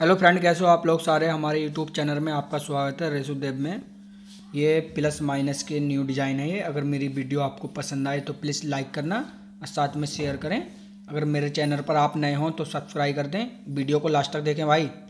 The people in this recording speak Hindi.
हेलो फ्रेंड कैसे हो आप लोग सारे हमारे यूट्यूब चैनल में आपका स्वागत है रेसुदेव में ये प्लस माइनस के न्यू डिज़ाइन है ये अगर मेरी वीडियो आपको पसंद आए तो प्लीज़ लाइक करना और साथ में शेयर करें अगर मेरे चैनल पर आप नए हों तो सब्सक्राइब कर दें वीडियो को लास्ट तक देखें भाई